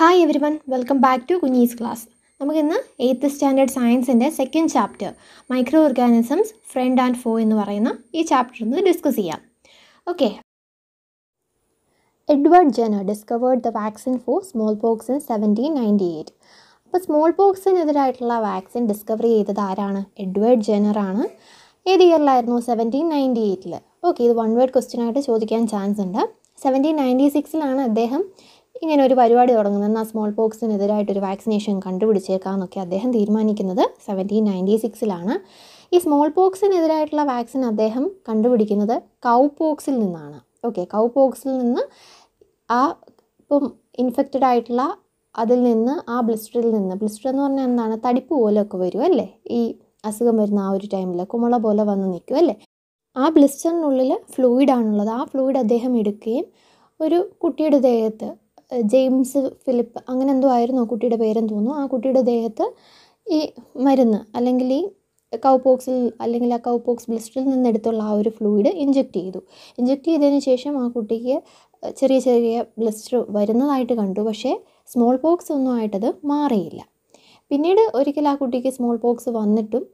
Hi everyone welcome back to Kunjees class നമുക്കിന്ന് eighth standard സയൻസിൻ്റെ second chapter microorganisms friend and foe എന്ന് പറയുന്ന ഈ chapter ഒന്ന് ഡിസ്കസ് ചെയ്യാം okay Edward Jenner discovered the vaccine for smallpox in seventeen ninety eight അപ്പോൾ സ്മോൾ പോക്സിനെതിരായിട്ടുള്ള വാക്സിൻ ഡിസ്കവറി ചെയ്തത് ആരാണ് എഡ്വേർഡ് ജെനറാണ് ഏത് ഇയറിലായിരുന്നു സെവൻറ്റീൻ നയൻറ്റി എയ്റ്റിൽ ഓക്കെ ഇത് വൺ വേർഡ് ക്വസ്റ്റ്യൻ ആയിട്ട് ചോദിക്കാൻ ചാൻസ് ഉണ്ട് സെവൻറ്റീൻ നയൻറ്റി സിക്സിലാണ് അദ്ദേഹം ഇങ്ങനെ ഒരു പരിപാടി തുടങ്ങുന്ന സ്മോൾ പോക്സിനെതിരായിട്ടൊരു വാക്സിനേഷൻ കണ്ടുപിടിച്ചേക്കാമെന്നൊക്കെ അദ്ദേഹം തീരുമാനിക്കുന്നത് സെവൻറ്റീൻ നയൻറ്റി സിക്സിലാണ് ഈ സ്മോൾ പോക്സിനെതിരായിട്ടുള്ള വാക്സിൻ അദ്ദേഹം കണ്ടുപിടിക്കുന്നത് കൗ പോക്സിൽ നിന്നാണ് ഓക്കെ കൗ പോക്സിൽ നിന്ന് ആ ഇപ്പം ഇൻഫെക്റ്റഡ് ആയിട്ടുള്ള അതിൽ നിന്ന് ആ ബ്ലിസ്റ്ററിൽ നിന്ന് ബ്ലിസ്റ്റർ എന്ന് പറഞ്ഞാൽ എന്താണ് തടിപ്പ് പോലെയൊക്കെ വരും അല്ലേ ഈ അസുഖം വരുന്ന ആ ഒരു ടൈമിൽ കുമള പോലെ വന്ന് നിൽക്കും അല്ലേ ആ ബ്ലിസ്റ്ററിനുള്ളിൽ ഫ്ലൂയിഡാണുള്ളത് ആ ഫ്ലൂയിഡ് അദ്ദേഹം എടുക്കുകയും ഒരു കുട്ടിയുടെ ദേഹത്ത് ജെയിംസ് ഫിലിപ്പ് അങ്ങനെ എന്തോ ആയിരുന്നു ആ കുട്ടിയുടെ പേരെന്ന് തോന്നുന്നു ആ കുട്ടിയുടെ ദേഹത്ത് ഈ മരുന്ന് അല്ലെങ്കിൽ ഈ കൗപോക്സിൽ അല്ലെങ്കിൽ ആ കൗപോക്സ് ബ്ലിസ്റ്ററിൽ നിന്നെടുത്തുള്ള ആ ഒരു ഫ്ലൂയിഡ് ഇഞ്ചെക്റ്റ് ചെയ്തു ഇഞ്ചെക്റ്റ് ചെയ്തതിന് ശേഷം ആ കുട്ടിക്ക് ചെറിയ ചെറിയ ബ്ലിസ്റ്റർ വരുന്നതായിട്ട് കണ്ടു പക്ഷേ സ്മോൾ പോക്സ് ഒന്നും ആയിട്ടത് മാറിയില്ല പിന്നീട് ഒരിക്കൽ ആ കുട്ടിക്ക് സ്മോൾ പോക്സ് വന്നിട്ടും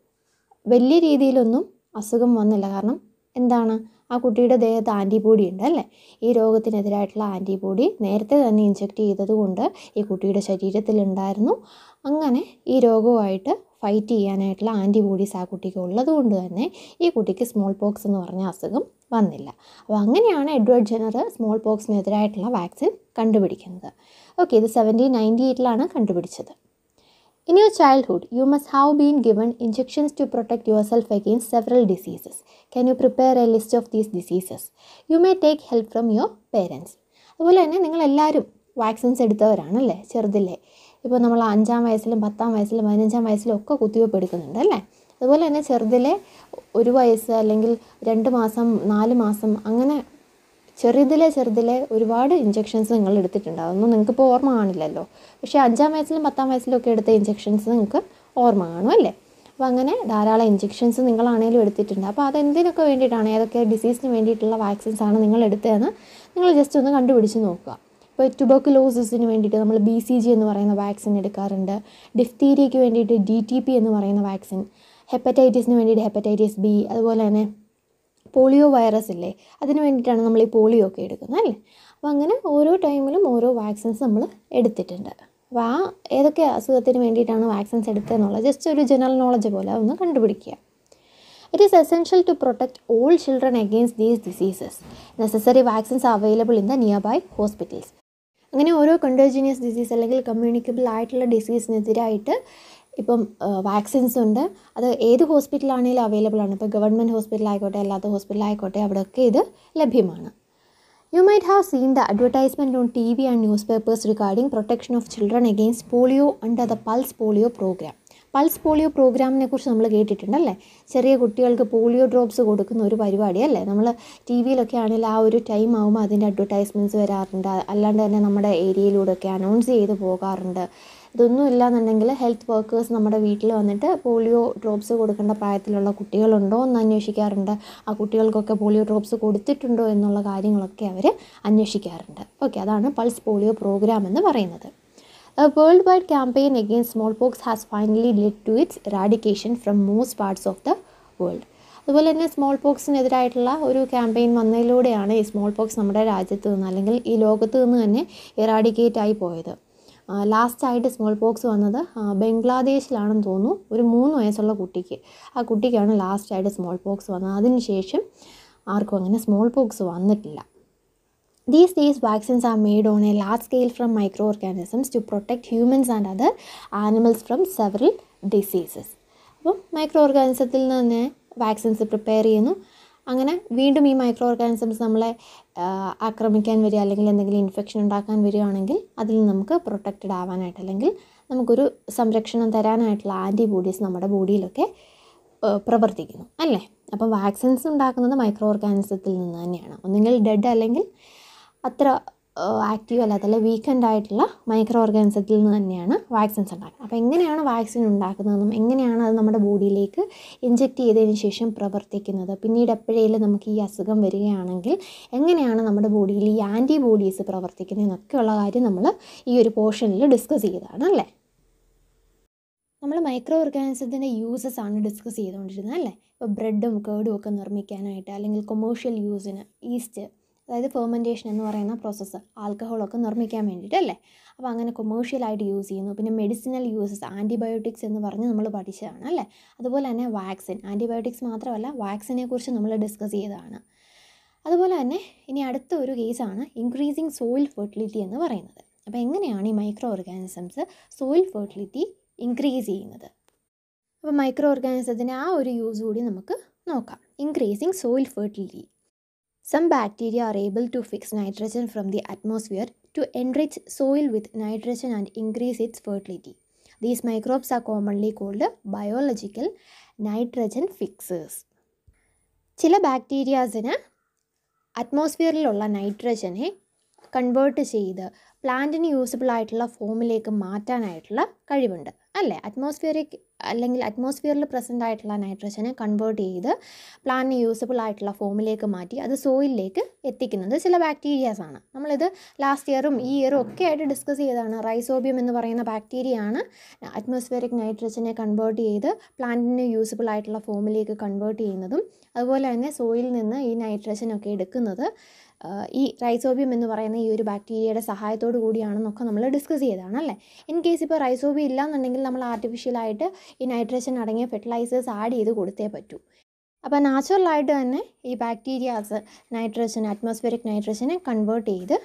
വലിയ രീതിയിലൊന്നും അസുഖം വന്നില്ല കാരണം എന്താണ് ആ കുട്ടിയുടെ ദേഹത്ത് ആൻറ്റിബോഡി ഉണ്ട് അല്ലേ ഈ രോഗത്തിനെതിരായിട്ടുള്ള ആൻറ്റിബോഡി നേരത്തെ തന്നെ ഇഞ്ചെക്റ്റ് ചെയ്തതുകൊണ്ട് ഈ കുട്ടിയുടെ ശരീരത്തിലുണ്ടായിരുന്നു അങ്ങനെ ഈ രോഗവുമായിട്ട് ഫൈറ്റ് ചെയ്യാനായിട്ടുള്ള ആൻറ്റിബോഡീസ് ആ കുട്ടിക്ക് ഉള്ളത് കൊണ്ട് തന്നെ ഈ കുട്ടിക്ക് സ്മോൾ പോക്സ് എന്ന് പറഞ്ഞ അസുഖം വന്നില്ല അപ്പോൾ അങ്ങനെയാണ് എഡ്വേർഡ് ജെനർ സ്മോൾ പോക്സിനെതിരായിട്ടുള്ള വാക്സിൻ കണ്ടുപിടിക്കുന്നത് ഓക്കെ ഇത് സെവൻറ്റീൻ നയൻറ്റി എയ്റ്റിലാണ് കണ്ടുപിടിച്ചത് in your childhood you must have been given injections to protect yourself against several diseases can you prepare a list of these diseases you may take help from your parents അതുപോലെ തന്നെ നിങ്ങളെല്ലാവരും vaccines എടുത്തവരാണല്ലേ ചെറുതില്ലേ ഇപ്പോൾ നമ്മൾ അഞ്ചാം വയസ്സിലും പത്താം വയസ്സിലും പതിനഞ്ചാം വയസ്സിലും ഒക്കെ കുത്തിവെപ്പ് എടുക്കുന്നുണ്ട് അല്ലേ അതുപോലെ തന്നെ ചെറുതിലെ ഒരു വയസ്സ് അല്ലെങ്കിൽ രണ്ട് മാസം നാല് മാസം അങ്ങനെ ചെറുതിലെ ചെറുതിലെ ഒരുപാട് ഇഞ്ചെക്ഷൻസ് നിങ്ങൾ എടുത്തിട്ടുണ്ടാവും ഒന്നും ഇപ്പോൾ ഓർമ്മ കാണില്ലല്ലോ പക്ഷേ അഞ്ചാം വയസ്സിലും പത്താം വയസ്സിലും ഒക്കെ എടുത്ത ഇഞ്ചെക്ഷൻസ് നിങ്ങൾക്ക് ഓർമ്മ കാണും അല്ലേ അപ്പോൾ അങ്ങനെ ധാരാളം ഇഞ്ചെക്ഷൻസ് നിങ്ങളാണേലും എടുത്തിട്ടുണ്ട് അപ്പോൾ അതെന്തിനൊക്കെ വേണ്ടിയിട്ടാണ് ഏതൊക്കെ ഡിസീസിന് വേണ്ടിയിട്ടുള്ള വാക്സിൻസ് ആണ് നിങ്ങൾ എടുത്തതെന്ന് നിങ്ങൾ ജസ്റ്റ് ഒന്ന് കണ്ടുപിടിച്ച് നോക്കുക ഇപ്പോൾ ട്യൂബർക്കുലോസിസിന് വേണ്ടിയിട്ട് നമ്മൾ ബി സി ജി എന്ന് പറയുന്ന വാക്സിൻ എടുക്കാറുണ്ട് ഡിഫ്തീരിയയ്ക്ക് വേണ്ടിയിട്ട് ഡി ടി പി എന്ന് പറയുന്ന വാക്സിൻ ഹെപ്പറ്റൈറ്റിസിന് വേണ്ടിയിട്ട് ഹെപ്പറ്റൈറ്റിസ് ബി അതുപോലെ തന്നെ പോളിയോ വൈറസ് ഇല്ലേ അതിന് വേണ്ടിയിട്ടാണ് നമ്മൾ ഈ പോളിയോ ഒക്കെ എടുക്കുന്നത് അല്ലേ അപ്പോൾ അങ്ങനെ ഓരോ ടൈമിലും ഓരോ വാക്സിൻസ് നമ്മൾ എടുത്തിട്ടുണ്ട് അപ്പോൾ ആ ഏതൊക്കെ അസുഖത്തിന് വേണ്ടിയിട്ടാണ് വാക്സിൻസ് എടുത്തതെന്നുള്ളത് ജസ്റ്റ് ഒരു ജനറൽ നോളജ് പോലെ ഒന്ന് കണ്ടുപിടിക്കുക it is essential to protect all children against these diseases necessary vaccines available in the nearby hospitals അങ്ങനെ ഓരോ കണ്ടോജീനിയസ് ഡിസീസ് അല്ലെങ്കിൽ കമ്മ്യൂണിക്കബിൾ ആയിട്ടുള്ള ഡിസീസിനെതിരായിട്ട് ഇപ്പം വാക്സിൻസ് ഉണ്ട് അത് ഏത് ഹോസ്പിറ്റലാണെങ്കിലും അവൈലബിൾ ആണ് ഇപ്പോൾ ഗവൺമെൻറ് ഹോസ്പിറ്റൽ ആയിക്കോട്ടെ അല്ലാത്ത ഹോസ്പിറ്റൽ ആയിക്കോട്ടെ അവിടെയൊക്കെ ഇത് ലഭ്യമാണ് you might have seen the advertisement on T V and newspapers regarding protection of children against polio under the pulse polio programme pulse polio പ്രോഗ്രാമിനെ കുറിച്ച് നമ്മൾ കേട്ടിട്ടുണ്ടല്ലേ ചെറിയ കുട്ടികൾക്ക് പോളിയോ ഡ്രോപ്സ് കൊടുക്കുന്ന ഒരു പരിപാടിയല്ലേ നമ്മൾ ടി വിയിലൊക്കെ ആണെങ്കിൽ ആ ഒരു ടൈം ആകുമ്പോൾ അതിൻ്റെ അഡ്വർടൈസ്മെൻറ്റ്സ് വരാറുണ്ട് അല്ലാണ്ട് തന്നെ നമ്മുടെ ഏരിയയിലൂടെയൊക്കെ അനൗൺസ് ചെയ്ത് പോകാറുണ്ട് ഇതൊന്നും ഇല്ലയെന്നുണ്ടെങ്കിൽ ഹെൽത്ത് വർക്കേഴ്സ് നമ്മുടെ വീട്ടിൽ വന്നിട്ട് പോളിയോ ഡ്രോപ്സ് കൊടുക്കേണ്ട പ്രായത്തിലുള്ള കുട്ടികളുണ്ടോ എന്ന് അന്വേഷിക്കാറുണ്ട് ആ കുട്ടികൾക്കൊക്കെ പോളിയോ ഡ്രോപ്സ് കൊടുത്തിട്ടുണ്ടോ എന്നുള്ള കാര്യങ്ങളൊക്കെ അവർ അന്വേഷിക്കാറുണ്ട് ഓക്കെ അതാണ് പൾസ് പോളിയോ പ്രോഗ്രാം എന്ന് പറയുന്നത് worldwide campaign campaign smallpox has finally led to its eradication from most parts of the world അതുപോലെ തന്നെ സ്മോൾ പോക്സിനെതിരായിട്ടുള്ള ഒരു ക്യാമ്പയിൻ വന്നതിലൂടെയാണ് ഈ സ്മോൾ പോക്സ് നമ്മുടെ രാജ്യത്ത് നിന്ന് അല്ലെങ്കിൽ ഈ ലോകത്ത് നിന്ന് തന്നെ ഇറാഡിക്കേറ്റ് ആയി പോയത് ലാസ്റ്റായിട്ട് സ്മോൾ പോക്സ് വന്നത് ബംഗ്ലാദേശിലാണെന്ന് തോന്നുന്നു ഒരു മൂന്ന് വയസ്സുള്ള കുട്ടിക്ക് ആ കുട്ടിക്കാണ് ലാസ്റ്റായിട്ട് സ്മോൾ പോക്സ് വന്നത് അതിനുശേഷം ആർക്കും അങ്ങനെ സ്മോൾ പോക്സ് വന്നിട്ടില്ല these vaccines vaccines are made on a large scale from organisms to protect humans and other animals from several diseases. അപ്പം മൈക്രോ ഓർഗാനിസത്തിൽ നിന്ന് തന്നെ വാക്സിൻസ് പ്രിപ്പയർ ചെയ്യുന്നു അങ്ങനെ വീണ്ടും ഈ മൈക്രോ ഓർഗാനിസംസ് നമ്മളെ ആക്രമിക്കാൻ വരിക അല്ലെങ്കിൽ എന്തെങ്കിലും ഇൻഫെക്ഷൻ ഉണ്ടാക്കാൻ വരികയാണെങ്കിൽ അതിൽ നമുക്ക് പ്രൊട്ടക്റ്റഡ് ആവാനായിട്ട് അല്ലെങ്കിൽ നമുക്കൊരു സംരക്ഷണം തരാനായിട്ടുള്ള ആൻറ്റിബോഡീസ് നമ്മുടെ ബോഡിയിലൊക്കെ പ്രവർത്തിക്കുന്നു അല്ലേ അപ്പോൾ വാക്സിൻസ് ഉണ്ടാക്കുന്നത് മൈക്രോ ഓർഗാനിസത്തിൽ നിന്ന് തന്നെയാണ് ഒന്നുകിൽ ഡെഡ് അല്ലെങ്കിൽ അത്ര ആക്റ്റീവ് അല്ലാത്ത അല്ലെങ്കിൽ വീക്കെൻഡ് ആയിട്ടുള്ള മൈക്രോ ഓർഗാനിസത്തിൽ നിന്ന് തന്നെയാണ് വാക്സിൻസ് ഉണ്ടാക്കുന്നത് അപ്പോൾ എങ്ങനെയാണ് വാക്സിൻ ഉണ്ടാക്കുന്നതെന്നും എങ്ങനെയാണ് അത് നമ്മുടെ ബോഡിയിലേക്ക് ഇഞ്ചെക്റ്റ് ചെയ്തതിന് ശേഷം പ്രവർത്തിക്കുന്നത് പിന്നീട് എപ്പോഴേലും നമുക്ക് ഈ അസുഖം വരികയാണെങ്കിൽ എങ്ങനെയാണ് നമ്മുടെ ബോഡിയിൽ ഈ ആൻറ്റിബോഡീസ് പ്രവർത്തിക്കുന്നതെന്നൊക്കെയുള്ള കാര്യം നമ്മൾ ഈ ഒരു പോർഷനിൽ ഡിസ്കസ് ചെയ്തതാണ് അല്ലേ നമ്മൾ മൈക്രോ ഓർഗാനിസത്തിൻ്റെ യൂസസ് ആണ് ഡിസ്കസ് ചെയ്തുകൊണ്ടിരുന്നത് അല്ലേ ഇപ്പോൾ ബ്രെഡും കേടും ഒക്കെ നിർമ്മിക്കാനായിട്ട് അല്ലെങ്കിൽ കൊമേഴ്ഷ്യൽ യൂസിന് ഈസ്റ്റ് അതായത് ഫെർമെൻറ്റേഷൻ എന്ന് പറയുന്ന പ്രോസസ്സ് ആൽക്കഹോളൊക്കെ നിർമ്മിക്കാൻ അല്ലേ അപ്പോൾ അങ്ങനെ കൊമേഴ്ഷ്യലായിട്ട് യൂസ് ചെയ്യുന്നു പിന്നെ മെഡിസിനൽ യൂസസ് ആൻറ്റിബയോട്ടിക്സ് എന്ന് പറഞ്ഞ് നമ്മൾ പഠിച്ചതാണ് അല്ലേ അതുപോലെ തന്നെ വാക്സിൻ ആൻറ്റിബയോട്ടിക്സ് മാത്രമല്ല വാക്സിനെ കുറിച്ച് നമ്മൾ ഡിസ്കസ് ചെയ്തതാണ് അതുപോലെ തന്നെ ഇനി അടുത്ത ഒരു കേസാണ് ഇൻക്രീസിങ് സോയിൽ ഫെർട്ടിലിറ്റി എന്ന് പറയുന്നത് അപ്പോൾ എങ്ങനെയാണ് ഈ microorganisms soil fertility increase ചെയ്യുന്നത് അപ്പോൾ മൈക്രോ ഓർഗാനിസത്തിൻ്റെ ആ ഒരു യൂസ് കൂടി നമുക്ക് നോക്കാം increasing soil fertility Some bacteria are able to fix nitrogen from the atmosphere to enrich soil with nitrogen and increase its fertility. These microbes are commonly called biological nitrogen fixers. ചില ബാക്ടീരിയാസിന് അറ്റ്മോസ്ഫിയറിലുള്ള നൈട്രജനെ convert ചെയ്ത് പ്ലാന്റിന് usable ആയിട്ടുള്ള ഫോമിലേക്ക് മാറ്റാനായിട്ടുള്ള കഴിവുണ്ട് അല്ലേ atmospheric അല്ലെങ്കിൽ അറ്റ്മോസ്ഫിയറിൽ present ആയിട്ടുള്ള നൈട്രജനെ convert ചെയ്ത് പ്ലാന്റിന് യൂസബിൾ ആയിട്ടുള്ള ഫോമിലേക്ക് മാറ്റി അത് സോയിലിലേക്ക് എത്തിക്കുന്നത് ചില ആണ് നമ്മളിത് ലാസ്റ്റ് ഇയറും ഈ ഇയറും ഒക്കെ ആയിട്ട് ഡിസ്കസ് ചെയ്തതാണ് റൈസോബിയം എന്ന് പറയുന്ന ആണ് അറ്റ്മോസ്ഫിയറിക് നൈട്രജനെ കൺവേർട്ട് ചെയ്ത് പ്ലാന്റിന് യൂസബിൾ ആയിട്ടുള്ള ഫോമിലേക്ക് കൺവേർട്ട് ചെയ്യുന്നതും അതുപോലെ തന്നെ സോയിൽ നിന്ന് ഈ നൈട്രജനൊക്കെ എടുക്കുന്നത് ഈ റൈസോബിയം എന്ന് പറയുന്ന ഈ ഒരു ബാക്ടീരിയയുടെ സഹായത്തോടു കൂടിയാണെന്നൊക്കെ നമ്മൾ ഡിസ്കസ് ചെയ്തതാണ് അല്ലേ ഇൻ കേസ് ഇപ്പോൾ റൈസോബിയം ഇല്ലയെന്നുണ്ടെങ്കിൽ നമ്മൾ ആർട്ടിഫിഷ്യലായിട്ട് ഈ നൈട്രജൻ അടങ്ങിയ ഫെർട്ടിലൈസേഴ്സ് ആഡ് ചെയ്ത് കൊടുത്തേ പറ്റൂ അപ്പോൾ നാച്ചുറലായിട്ട് തന്നെ ഈ ബാക്ടീരിയാസ് നൈട്രജൻ അറ്റ്മോസ്ഫിയറിക് നൈട്രജനെ കൺവേർട്ട് ചെയ്ത്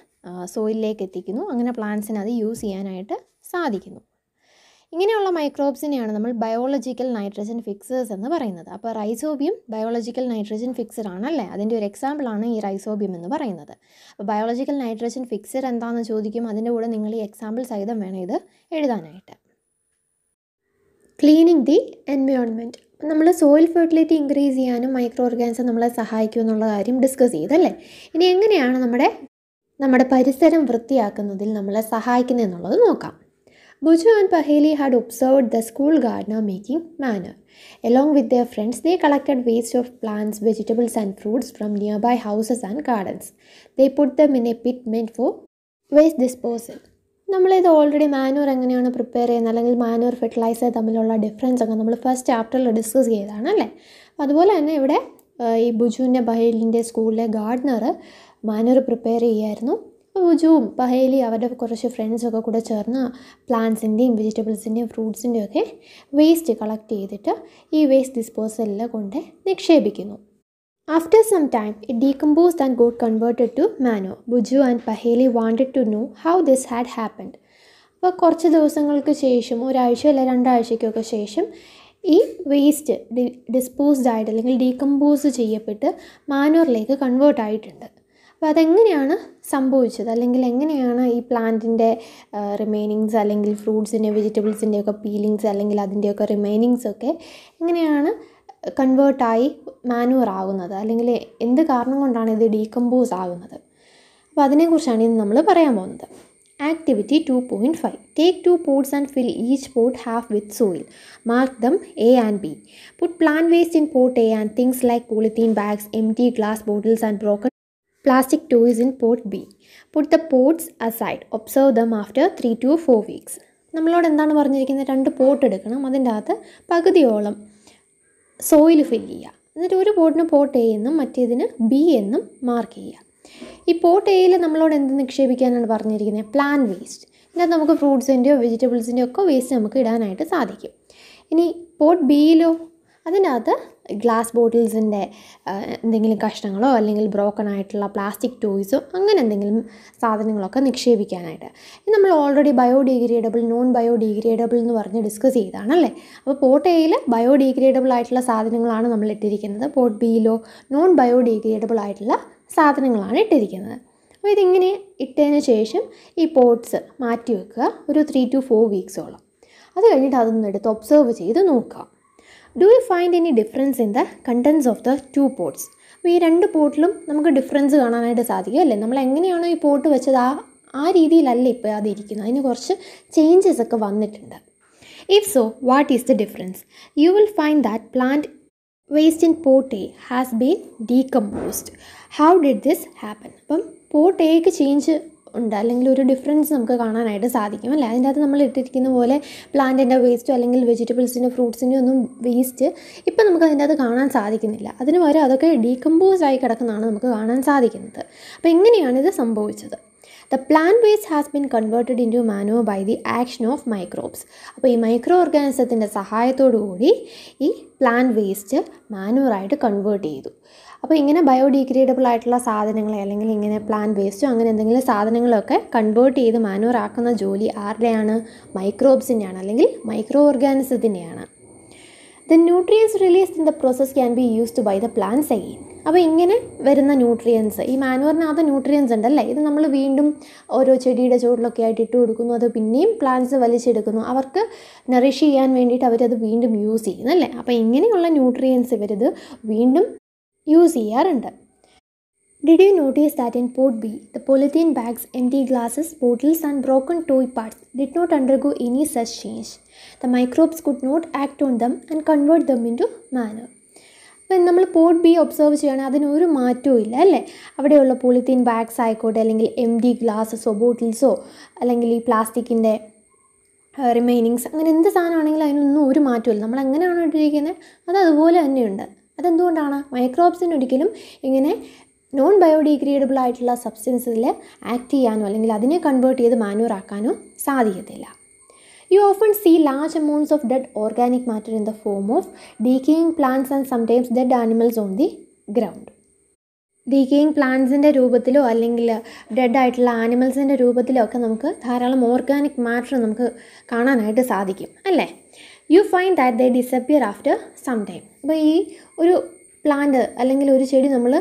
സോയിലിലേക്ക് എത്തിക്കുന്നു അങ്ങനെ പ്ലാന്റ്സിന് അത് യൂസ് ചെയ്യാനായിട്ട് സാധിക്കുന്നു ഇങ്ങനെയുള്ള മൈക്രോബ്സിനെയാണ് നമ്മൾ ബയോളജിക്കൽ നൈട്രജൻ ഫിക്സേഴ്സ് എന്ന് പറയുന്നത് അപ്പോൾ റൈസോബിയം ബയോളജിക്കൽ നൈട്രജൻ ഫിക്സർ ആണല്ലേ അതിൻ്റെ ഒരു എക്സാമ്പിളാണ് ഈ റൈസോബിയം എന്ന് പറയുന്നത് അപ്പോൾ ബയോളജിക്കൽ നൈട്രജൻ ഫിക്സർ എന്താണെന്ന് ചോദിക്കും അതിൻ്റെ കൂടെ നിങ്ങൾ ഈ എക്സാമ്പിൾ സഹിതം വേണം ഇത് എഴുതാനായിട്ട് ക്ലീനിങ് ദി എൻവയോൺമെൻറ്റ് നമ്മൾ സോയിൽ ഫെർട്ടിലിറ്റി ഇൻക്രീസ് ചെയ്യാനും മൈക്രോ ഓർഗാനിസം നമ്മളെ സഹായിക്കും എന്നുള്ള കാര്യം ഡിസ്കസ് ചെയ്തല്ലേ ഇനി എങ്ങനെയാണ് നമ്മുടെ നമ്മുടെ പരിസരം വൃത്തിയാക്കുന്നതിൽ നമ്മളെ സഹായിക്കുന്നതെന്നുള്ളത് നോക്കാം Buju and Paheli had observed the school gardener making manure. Along with their friends, they collected waste of plants, vegetables, and fruits from nearby houses and gardens. They put them in a pit meant for waste disposal. നമ്മളിത് already manure എങ്ങനെയാണ് prepare ചെയ്യുന്നത് അല്ലെങ്കിൽ Manoor fertiliser തമ്മിലുള്ള difference ഒക്കെ നമ്മൾ first ചാപ്റ്ററിൽ discuss ചെയ്തതാണ് അല്ലേ അതുപോലെ തന്നെ ഇവിടെ ഈ ബുജുവിൻ്റെ ബഹലിൻ്റെ സ്കൂളിലെ ഗാർഡനർ മാനൂർ പ്രിപ്പയർ ചെയ്യായിരുന്നു സൂജുവും പഹേലി അവരുടെ കുറച്ച് ഫ്രണ്ട്സൊക്കെ കൂടെ ചേർന്ന് പ്ലാന്റ്സിൻ്റെയും വെജിറ്റബിൾസിൻ്റെയും ഫ്രൂട്ട്സിൻ്റെയും ഒക്കെ വേസ്റ്റ് കളക്ട് ചെയ്തിട്ട് ഈ വേസ്റ്റ് ഡിസ്പോസലിൽ കൊണ്ട് നിക്ഷേപിക്കുന്നു After some time, it decomposed and got converted to manure Boojho and Paheli wanted to know how this had happened അപ്പോൾ കുറച്ച് ദിവസങ്ങൾക്ക് ശേഷം ഒരാഴ്ച അല്ല രണ്ടാഴ്ചയ്ക്കൊക്കെ ശേഷം ഈ വേസ്റ്റ് ഡി ഡിസ്പോസ്ഡ് ആയിട്ട് അല്ലെങ്കിൽ ഡീകമ്പോസ് ചെയ്യപ്പെട്ട് മാനുവറിലേക്ക് കൺവേർട്ട് ആയിട്ടുണ്ട് അപ്പോൾ അതെങ്ങനെയാണ് സംഭവിച്ചത് അല്ലെങ്കിൽ എങ്ങനെയാണ് ഈ പ്ലാന്റിൻ്റെ റിമൈനിങ്സ് അല്ലെങ്കിൽ ഫ്രൂട്ട്സിൻ്റെ വെജിറ്റബിൾസിൻ്റെ ഒക്കെ പീലിങ്സ് അല്ലെങ്കിൽ അതിൻ്റെയൊക്കെ റിമൈനിങ്സ് ഒക്കെ എങ്ങനെയാണ് കൺവേർട്ടായി മാനുവർ ആകുന്നത് അല്ലെങ്കിൽ എന്ത് കാരണം കൊണ്ടാണ് ഇത് ഡീകമ്പോസ് ആകുന്നത് അപ്പോൾ അതിനെക്കുറിച്ചാണ് ഇന്ന് നമ്മൾ പറയാൻ പോകുന്നത് activity two point five take two pots and fill each pot half with soil mark them A and B put plant waste in pot A and things like polythene bags empty glass bottles and broken plastic toys in pot B Put the pots aside. Observe them after 3 to 4 weeks. നമ്മളോട് എന്താണ് പറഞ്ഞിരിക്കുന്നത് രണ്ട് pot എടുക്കണം അതിൻ്റെ അകത്ത് പകുതിയോളം soil ഫിൽ ചെയ്യുക എന്നിട്ട് ഒരു പോട്ടിന് പോട്ട് എ എന്നും മറ്റേതിന് ബി എന്നും മാർക്ക് ചെയ്യുക ഈ പോട്ട് എയിൽ നമ്മളോട് എന്ത് നിക്ഷേപിക്കാനാണ് പറഞ്ഞിരിക്കുന്നത് പ്ലാൻ വേസ്റ്റ് ഇതിനകത്ത് നമുക്ക് ഫ്രൂട്ട്സിൻ്റെയോ വെജിറ്റബിൾസിൻ്റെയോ ഒക്കെ വേസ്റ്റ് നമുക്ക് ഇടാനായിട്ട് സാധിക്കും ഇനി പോട്ട് ബിയിലോ അതിനകത്ത് ഗ്ലാസ് ബോട്ടിൽസിൻ്റെ എന്തെങ്കിലും കഷ്ണങ്ങളോ അല്ലെങ്കിൽ ബ്രോക്കൺ ആയിട്ടുള്ള പ്ലാസ്റ്റിക് ടോയ്സോ അങ്ങനെ എന്തെങ്കിലും സാധനങ്ങളൊക്കെ നിക്ഷേപിക്കാനായിട്ട് നമ്മൾ ഓൾറെഡി ബയോഡിഗ്രേഡബിൾ നോൺ ബയോഡിഗ്രേഡബിൾ എന്ന് പറഞ്ഞ് ഡിസ്കസ് ചെയ്താണല്ലേ അപ്പോൾ പോട്ട് എയിൽ ബയോഡിഗ്രേഡബിൾ ആയിട്ടുള്ള സാധനങ്ങളാണ് നമ്മൾ ഇട്ടിരിക്കുന്നത് പോട്ട് ബിയിലോ നോൺ ബയോഡിഗ്രേഡബിൾ ആയിട്ടുള്ള സാധനങ്ങളാണ് ഇട്ടിരിക്കുന്നത് അപ്പോൾ ഇതിങ്ങനെ ഇട്ടതിന് ശേഷം ഈ പോട്ട്സ് മാറ്റി വെക്കുക ഒരു ത്രീ ടു ഫോർ വീക്സോളം അത് കഴിഞ്ഞിട്ട് അതൊന്നെടുത്ത് ഒബ്സർവ് ചെയ്ത് നോക്കുക do you find any difference in the contents of the two pots അപ്പോൾ ഈ രണ്ട് പോട്ടിലും നമുക്ക് ഡിഫറൻസ് കാണാനായിട്ട് സാധിക്കും അല്ലേ നമ്മൾ എങ്ങനെയാണോ ഈ പോട്ട് വെച്ചത് ആ ആ രീതിയിലല്ല ഇപ്പോൾ അതിരിക്കുന്നത് അതിന് കുറച്ച് ചേഞ്ചസ് ഒക്കെ വന്നിട്ടുണ്ട് if so what is the difference you will find that plant waste in pot A has been decomposed how did this happen അപ്പം പോട്ട് എക്ക് ചേഞ്ച് ഉണ്ട് അല്ലെങ്കിൽ ഒരു ഡിഫറൻസ് നമുക്ക് കാണാനായിട്ട് സാധിക്കും അല്ലേ അതിൻ്റെ അകത്ത് നമ്മൾ ഇട്ടിരിക്കുന്ന പോലെ പ്ലാന്റിൻ്റെ വേസ്റ്റോ അല്ലെങ്കിൽ വെജിറ്റബിൾസിൻ്റെ ഫ്രൂട്ട്സിൻ്റെ ഒന്നും വേസ്റ്റ് ഇപ്പം നമുക്ക് അതിൻ്റെ അകത്ത് കാണാൻ സാധിക്കുന്നില്ല അതിന് പകരം അതൊക്കെ ഡീകമ്പോസ് ആയി കിടക്കുന്നതാണ് നമുക്ക് കാണാൻ സാധിക്കുന്നത് അപ്പോൾ എങ്ങനെയാണ് ഇത് സംഭവിച്ചത് the plant waste has been converted into manure by the action of microbes അപ്പോൾ ഈ മൈക്രോ ഓർഗാനിസത്തിൻ്റെ സഹായത്തോടു കൂടി ഈ പ്ലാന്റ് വേസ്റ്റ് മാനുവറായിട്ട് കൺവേർട്ട് ചെയ്തു അപ്പോൾ ഇങ്ങനെ ബയോഡീഗ്രേഡബിൾ ആയിട്ടുള്ള സാധനങ്ങളെ അല്ലെങ്കിൽ ഇങ്ങനെ പ്ലാന്റ് വേസ്റ്റോ അങ്ങനെ എന്തെങ്കിലും സാധനങ്ങളൊക്കെ കൺവേർട്ട് ചെയ്ത് ആക്കുന്ന ജോലി ആരുടെയാണ് മൈക്രോബ്സിൻ്റെയാണ് അല്ലെങ്കിൽ മൈക്രോ ഓർഗാനിസത്തിൻ്റെയാണ് the nutrients released in the process can be used by the plants again അപ്പോൾ ഇങ്ങനെ വരുന്ന ന്യൂട്രിയൻസ് ഈ മാനുവറിനകത്ത് ന്യൂട്രിയൻസ് ഉണ്ടല്ലേ ഇത് നമ്മൾ വീണ്ടും ഓരോ ചെടിയുടെ ചുവട്ടിലൊക്കെ ആയിട്ട് ഇട്ട് കൊടുക്കുന്നു അത് പിന്നെയും പ്ലാന്റ്സ് വലിച്ചെടുക്കുന്നു അവർക്ക് നറിഷ് ചെയ്യാൻ വേണ്ടിയിട്ട് അവരത് വീണ്ടും യൂസ് ചെയ്യുന്നല്ലേ അപ്പോൾ ഇങ്ങനെയുള്ള ന്യൂട്രിയൻസ് ഇവരത് വീണ്ടും യൂസ് ചെയ്യാറുണ്ട് did you Did you notice that in port B, the polythene bags, empty glasses, bottles, and broken toy parts did not any such change the microbes could not act on them and convert them into manure അപ്പം നമ്മൾ port B observe ചെയ്യുകയാണെങ്കിൽ അതിനൊരു മാറ്റവും ഇല്ല അല്ലേ അവിടെയുള്ള polythene bags ആയിക്കോട്ടെ അല്ലെങ്കിൽ എം ഡി ഗ്ലാസസോ ബോട്ടിൽസോ അല്ലെങ്കിൽ ഈ പ്ലാസ്റ്റിക്കിൻ്റെ റിമൈനിങ്സ് അങ്ങനെ എന്ത് സാധനമാണെങ്കിലും അതിനൊന്നും ഒരു മാറ്റമില്ല നമ്മൾ എങ്ങനെയാണോ ഇട്ടിരിക്കുന്നത് അത് അതുപോലെ തന്നെയുണ്ട് അതെന്തുകൊണ്ടാണ് മൈക്രോബ്സിന് ഒരിക്കലും ഇങ്ങനെ നോൺ ബയോഡിഗ്രേഡബിൾ ആയിട്ടുള്ള സബ്സ്റ്റൻസിൽ ആക്ട് ചെയ്യാനോ അല്ലെങ്കിൽ അതിനെ കൺവേർട്ട് ചെയ്ത് മാനൂർ ആക്കാനോ സാധിക്കത്തില്ല you often see large amounts of dead organic matter in the form of decaying plants and sometimes dead animals on the ground decaying പ്ലാന്റ്സിൻ്റെ രൂപത്തിലോ അല്ലെങ്കിൽ ഡെഡ് ആയിട്ടുള്ള ആനിമൽസിൻ്റെ രൂപത്തിലോ ഒക്കെ നമുക്ക് ധാരാളം ഓർഗാനിക് മാറ്റർ നമുക്ക് കാണാനായിട്ട് സാധിക്കും അല്ലേ you find that they disappear after some time അപ്പോൾ ഈ ഒരു പ്ലാന്റ് അല്ലെങ്കിൽ ഒരു ചെടി നമ്മൾ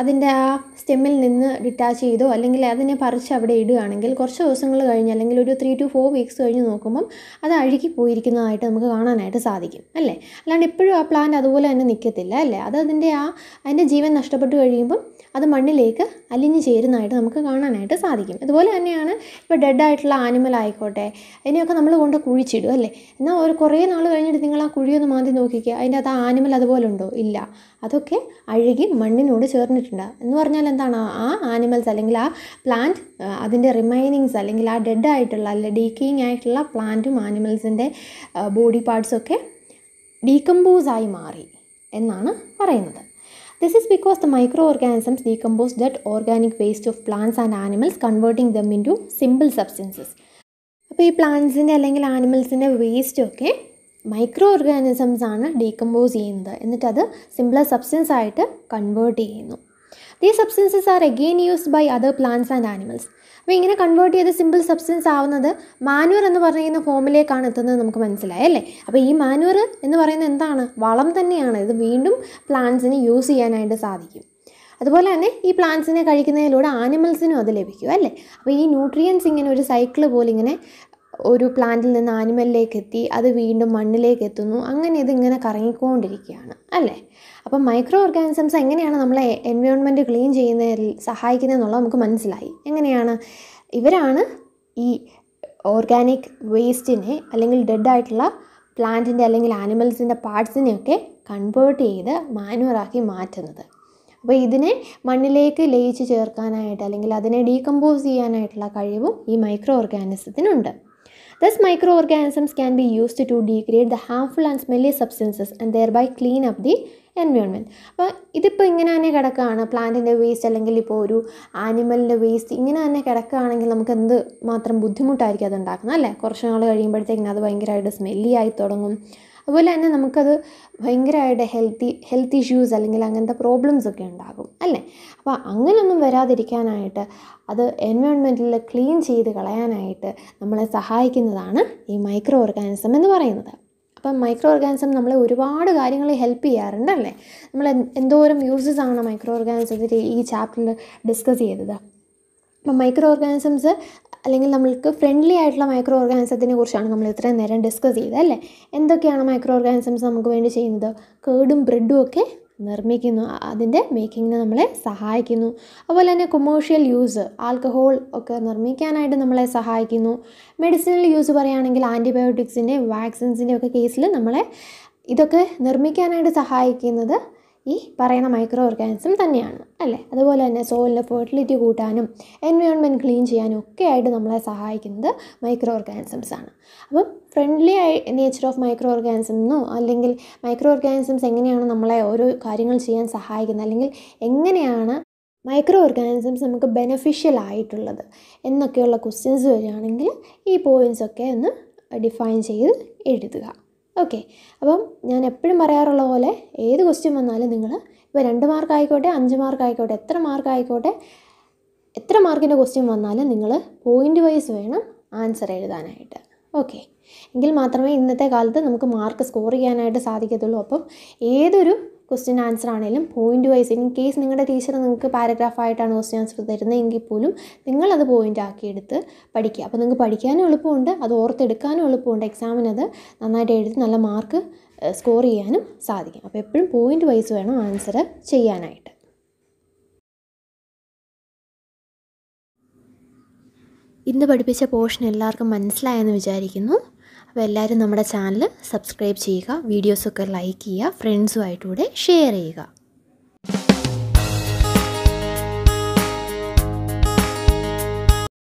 അതിൻ്റെ ആ സ്റ്റെമ്മിൽ നിന്ന് ഡിറ്റാച്ച് ചെയ്തോ അല്ലെങ്കിൽ അതിനെ പറിച്ച് അവിടെ ഇടുകയാണെങ്കിൽ കുറച്ച് ദിവസങ്ങൾ കഴിഞ്ഞ് അല്ലെങ്കിൽ ഒരു ത്രീ ടു ഫോർ വീക്സ് കഴിഞ്ഞ് നോക്കുമ്പം അത് അഴുകി പോയിരിക്കുന്നതായിട്ട് നമുക്ക് കാണാനായിട്ട് സാധിക്കും അല്ലേ അല്ലാണ്ട് എപ്പോഴും ആ പ്ലാന്റ് അതുപോലെ തന്നെ നിൽക്കത്തില്ല അല്ലേ അത് അതിൻ്റെ ആ അതിൻ്റെ ജീവൻ നഷ്ടപ്പെട്ട് കഴിയുമ്പം അത് മണ്ണിലേക്ക് അലിഞ്ഞു ചേരുന്നതായിട്ട് നമുക്ക് കാണാനായിട്ട് സാധിക്കും ഇതുപോലെ തന്നെയാണ് ഇപ്പോൾ ഡെഡ് ആയിട്ടുള്ള ആനിമൽ ആയിക്കോട്ടെ അതിനെയൊക്കെ നമ്മൾ കൊണ്ട് കുഴിച്ചിടും അല്ലേ എന്നാൽ ഒരു കുറേ നാൾ കഴിഞ്ഞിട്ട് നിങ്ങൾ ആ കുഴിയൊന്ന് മാന്തി നോക്കിക്കുക അതിൻ്റെ അത് ആനിമൽ അതുപോലെ ഉണ്ടോ ഇല്ല അതൊക്കെ അഴുകി മണ്ണിനോട് ചേർന്നിട്ടുണ്ട് എന്ന് പറഞ്ഞാൽ എന്താണ് ആ ആനിമൽസ് അല്ലെങ്കിൽ ആ പ്ലാന്റ് അതിൻ്റെ റിമൈനിങ്സ് അല്ലെങ്കിൽ ആ ഡെഡ് ആയിട്ടുള്ള അല്ലെങ്കിൽ ഡീക്കിങ് ആയിട്ടുള്ള പ്ലാന്റും ആനിമൽസിൻ്റെ ബോഡി പാർട്സൊക്കെ ഡീകമ്പോസായി മാറി എന്നാണ് പറയുന്നത് This is because the microorganisms decompose dead organic waste of plants and animals, converting them into simple substances. അപ്പോൾ ഈ പ്ലാന്റ്സിൻ്റെ അല്ലെങ്കിൽ ആനിമൽസിൻ്റെ വേസ്റ്റൊക്കെ മൈക്രോ ഓർഗാനിസംസ് ആണ് ഡീകമ്പോസ് ചെയ്യുന്നത് എന്നിട്ട് അത് സിംപ്ലർ സബ്സ്റ്റൻസ് ആയിട്ട് കൺവേർട്ട് ചെയ്യുന്നു these substances are again used by other plants and animals അപ്പോൾ ഇങ്ങനെ കൺവേർട്ട് ചെയ്ത് സിമ്പിൾ സബ്സ്റ്റൻസ് ആവുന്നത് മാനുവർ എന്ന് പറയുന്ന ഫോമിലേക്കാണ് എത്തുന്നത് നമുക്ക് മനസ്സിലായി അല്ലേ അപ്പോൾ ഈ മാനുവർ എന്ന് പറയുന്നത് എന്താണ് വളം തന്നെയാണ് ഇത് വീണ്ടും പ്ലാന്റ്സിന് യൂസ് ചെയ്യാനായിട്ട് സാധിക്കും അതുപോലെ തന്നെ ഈ പ്ലാന്റ്സിനെ കഴിക്കുന്നതിലൂടെ ആനിമൽസിനും അത് ലഭിക്കും അല്ലേ അപ്പോൾ ഈ ന്യൂട്രിയൻസ് ഇങ്ങനെ ഒരു സൈക്കിൾ പോലെ ഇങ്ങനെ ഒരു പ്ലാന്റിൽ നിന്ന് ആനിമലിലേക്ക് എത്തി അത് വീണ്ടും മണ്ണിലേക്ക് എത്തുന്നു അങ്ങനെ ഇതിങ്ങനെ കറങ്ങിക്കൊണ്ടിരിക്കുകയാണ് അല്ലേ അപ്പം മൈക്രോ ഓർഗാനിസംസ് എങ്ങനെയാണ് നമ്മളെ എൻവയോൺമെൻറ്റ് ക്ലീൻ ചെയ്യുന്നതിൽ സഹായിക്കുന്നതെന്നുള്ള നമുക്ക് മനസ്സിലായി എങ്ങനെയാണ് ഇവരാണ് ഈ ഓർഗാനിക് വേസ്റ്റിനെ അല്ലെങ്കിൽ ഡെഡായിട്ടുള്ള പ്ലാന്റിൻ്റെ അല്ലെങ്കിൽ ആനിമൽസിൻ്റെ പാർട്സിനെയൊക്കെ കൺവേർട്ട് ചെയ്ത് മാനുവറാക്കി മാറ്റുന്നത് അപ്പോൾ ഇതിനെ മണ്ണിലേക്ക് ലയിച്ച് ചേർക്കാനായിട്ട് അല്ലെങ്കിൽ അതിനെ ഡീകമ്പോസ് ചെയ്യാനായിട്ടുള്ള കഴിവും ഈ മൈക്രോ ഓർഗാനിസത്തിനുണ്ട് Thus, microorganisms can be used to degrade the harmful and smelly substances and thereby clean up the environment അപ്പോൾ ഇതിപ്പോൾ ഇങ്ങനെ തന്നെ കിടക്കുകയാണ് പ്ലാന്റിൻ്റെ വേസ്റ്റ് അല്ലെങ്കിൽ ഇപ്പോൾ ഒരു ആനിമലിൻ്റെ വേസ്റ്റ് ഇങ്ങനെ തന്നെ കിടക്കുകയാണെങ്കിൽ നമുക്ക് എന്ത് മാത്രം ബുദ്ധിമുട്ടായിരിക്കും അത് ഉണ്ടാക്കുന്നത് അല്ലേ കുറച്ച് നാൾ കഴിയുമ്പോഴത്തേക്കിനും അത് ഭയങ്കരമായിട്ട് സ്മെല്ലി ആയി തുടങ്ങും അതുപോലെ തന്നെ നമുക്കത് ഭയങ്കരമായിട്ട് ഹെൽത്തി ഹെൽത്ത് ഇഷ്യൂസ് അല്ലെങ്കിൽ അങ്ങനത്തെ പ്രോബ്ലംസ് ഒക്കെ ഉണ്ടാകും അല്ലേ അപ്പോൾ അങ്ങനെയൊന്നും വരാതിരിക്കാനായിട്ട് അത് എൻവയോൺമെൻറ്റിൽ ക്ലീൻ ചെയ്ത് കളയാനായിട്ട് നമ്മളെ സഹായിക്കുന്നതാണ് ഈ മൈക്രോ ഓർഗാനിസം എന്ന് പറയുന്നത് അപ്പം മൈക്രോ ഓർഗാനിസം നമ്മളെ ഒരുപാട് കാര്യങ്ങളെ ഹെൽപ്പ് ചെയ്യാറുണ്ടല്ലേ നമ്മൾ എന്തോരം യൂസസ് ആണ് മൈക്രോ ഓർഗാനിസത്തിൻ്റെ ഈ ചാപ്റ്ററിൽ ഡിസ്കസ് ചെയ്തത് അപ്പം മൈക്രോ ഓർഗാനിസംസ് അല്ലെങ്കിൽ നമ്മൾക്ക് ഫ്രണ്ട്ലി ആയിട്ടുള്ള മൈക്രോ ഓർഗാനിസത്തിനെ കുറിച്ചാണ് നമ്മൾ ഇത്രയും നേരം ഡിസ്കസ് ചെയ്തത് അല്ലേ എന്തൊക്കെയാണ് മൈക്രോ ഓർഗാനിസംസ് നമുക്ക് വേണ്ടി ചെയ്യുന്നത് കേടും ബ്രെഡും ഒക്കെ നിർമ്മിക്കുന്നു അതിൻ്റെ മേക്കിങ്ങിന് നമ്മളെ സഹായിക്കുന്നു അതുപോലെ തന്നെ കൊമേഴ്ഷ്യൽ യൂസ് ആൽക്കഹോൾ ഒക്കെ നിർമ്മിക്കാനായിട്ട് നമ്മളെ സഹായിക്കുന്നു മെഡിസിനൽ യൂസ് പറയുകയാണെങ്കിൽ ആൻറ്റിബയോട്ടിക്സിൻ്റെയും വാക്സിൻസിൻ്റെയും ഒക്കെ കേസിൽ നമ്മളെ ഇതൊക്കെ നിർമ്മിക്കാനായിട്ട് സഹായിക്കുന്നത് ഈ പറയുന്ന മൈക്രോ ഓർഗാനിസം തന്നെയാണ് അല്ലേ അതുപോലെ തന്നെ സോയിലിൻ്റെ ഫെർട്ടിലിറ്റി കൂട്ടാനും എൻവയോൺമെൻറ്റ് ക്ലീൻ ചെയ്യാനും ഒക്കെ ആയിട്ട് നമ്മളെ സഹായിക്കുന്നത് മൈക്രോ ഓർഗാനിസംസ് ആണ് അപ്പം ഫ്രണ്ട്ലി ആയി നേച്ചർ ഓഫ് മൈക്രോ എന്നോ അല്ലെങ്കിൽ മൈക്രോ ഓർഗാനിസംസ് എങ്ങനെയാണ് നമ്മളെ ഓരോ കാര്യങ്ങൾ ചെയ്യാൻ സഹായിക്കുന്നത് അല്ലെങ്കിൽ എങ്ങനെയാണ് മൈക്രോ ഓർഗാനിസംസ് നമുക്ക് ബെനഫിഷ്യൽ ആയിട്ടുള്ളത് എന്നൊക്കെയുള്ള ക്വസ്റ്റ്യൻസ് വരികയാണെങ്കിൽ ഈ ഒക്കെ ഒന്ന് ഡിഫൈൻ ചെയ്ത് എഴുതുക ഓക്കെ അപ്പം ഞാൻ എപ്പോഴും പറയാറുള്ള പോലെ ഏത് ക്വസ്റ്റ്യൻ വന്നാലും നിങ്ങൾ ഇപ്പോൾ രണ്ട് മാർക്ക് ആയിക്കോട്ടെ അഞ്ച് മാർക്ക് ആയിക്കോട്ടെ എത്ര മാർക്ക് ആയിക്കോട്ടെ എത്ര മാർക്കിൻ്റെ ക്വസ്റ്റ്യൻ വന്നാലും നിങ്ങൾ പോയിൻ്റ് വൈസ് വേണം ആൻസർ എഴുതാനായിട്ട് ഓക്കെ എങ്കിൽ മാത്രമേ ഇന്നത്തെ കാലത്ത് നമുക്ക് മാർക്ക് സ്കോർ ചെയ്യാനായിട്ട് സാധിക്കത്തുള്ളൂ അപ്പം ഏതൊരു ക്വസ്റ്റ്യൻ ആൻസർ ആണെങ്കിലും പോയിൻ്റ് വൈസ് ഇൻ കേസ് നിങ്ങളുടെ ടീച്ചർ നിങ്ങൾക്ക് പാരഗ്രാഫായിട്ടാണ് ക്വസ്റ്റ്യൻ ആൻസർ തരുന്നത് എങ്കിൽ പോലും നിങ്ങളത് പോയിൻ്റ് ആക്കിയെടുത്ത് പഠിക്കുക അപ്പോൾ നിങ്ങൾക്ക് പഠിക്കാനും എളുപ്പമുണ്ട് അത് ഓർത്തെടുക്കാനും എളുപ്പമുണ്ട് എക്സാമിനത് നന്നായിട്ട് എഴുതി നല്ല മാർക്ക് സ്കോർ ചെയ്യാനും സാധിക്കും അപ്പോൾ എപ്പോഴും പോയിൻ്റ് വൈസ് വേണം ആൻസർ ചെയ്യാനായിട്ട് ഇന്ന് പഠിപ്പിച്ച പോർഷൻ എല്ലാവർക്കും മനസ്സിലായെന്ന് വിചാരിക്കുന്നു അപ്പോൾ എല്ലാവരും നമ്മുടെ ചാനൽ സബ്സ്ക്രൈബ് ചെയ്യുക വീഡിയോസൊക്കെ ലൈക്ക് ചെയ്യുക ഫ്രണ്ട്സുമായിട്ടൂടെ ഷെയർ ചെയ്യുക